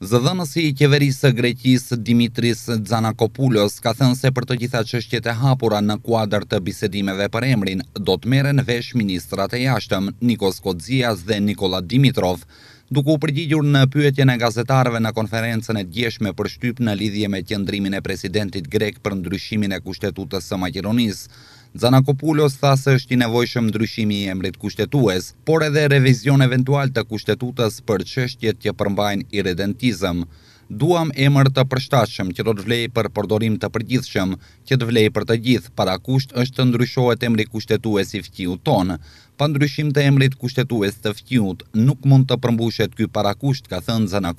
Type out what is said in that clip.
Zëdhënësi i qeverisë grekisë Dimitris Zanakopoulos ka thënë se për të gjitha qështjet e hapura në kuadrë të bisedimeve për emrin, do të meren vesh ministrat e jashtëm Nikos Kodzias dhe Nikola Dimitrov, duku u përgjigjur në pyetjen e gazetarëve në konferencën e djeshme për shtyp në lidhje me tjendrimin e presidentit grek për ndryshimin e kushtetutës së Maqedonisë. Zanakopoulos tha se është i nevojshëm ndryshimi i emrit kushtetues, por edhe revizion eventual të kushtetutës për çështjet që përmbajnë irredentizëm duam emër të përshtashëm që do të vlej për përdorim të përgjithshëm, që të vlej për të gjithë, para kusht është të ndryshohet emri kushtetues i fqiu tonë. Pa ndryshim të emrit kushtetues të fqiut, nuk mund të përmbushet ky para kusht, ka thënë Zana